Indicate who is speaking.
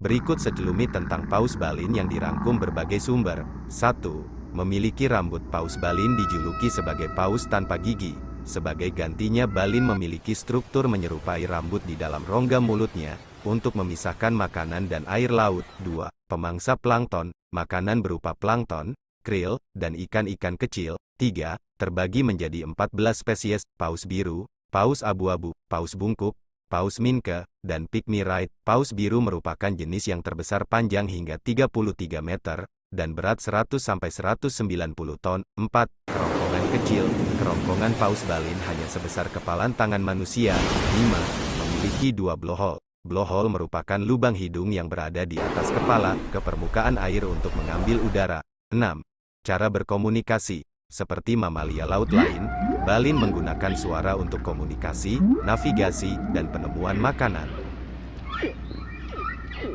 Speaker 1: Berikut sedelumit tentang paus balin yang dirangkum berbagai sumber. 1. Memiliki rambut paus balin dijuluki sebagai paus tanpa gigi. Sebagai gantinya balin memiliki struktur menyerupai rambut di dalam rongga mulutnya, untuk memisahkan makanan dan air laut. 2. Pemangsa plankton, makanan berupa plankton, krill, dan ikan-ikan kecil. 3. Terbagi menjadi 14 spesies, paus biru, paus abu-abu, paus bungkuk, paus Minke, dan Pygmy Right. Paus biru merupakan jenis yang terbesar panjang hingga 33 meter, dan berat 100-190 ton. 4. Kerongkongan kecil. Kerongkongan paus balin hanya sebesar kepalan tangan manusia. 5. Memiliki dua blowhole. Blowhole merupakan lubang hidung yang berada di atas kepala, ke permukaan air untuk mengambil udara. 6. Cara berkomunikasi. Seperti mamalia laut lain, Balin menggunakan suara untuk komunikasi, navigasi, dan penemuan makanan.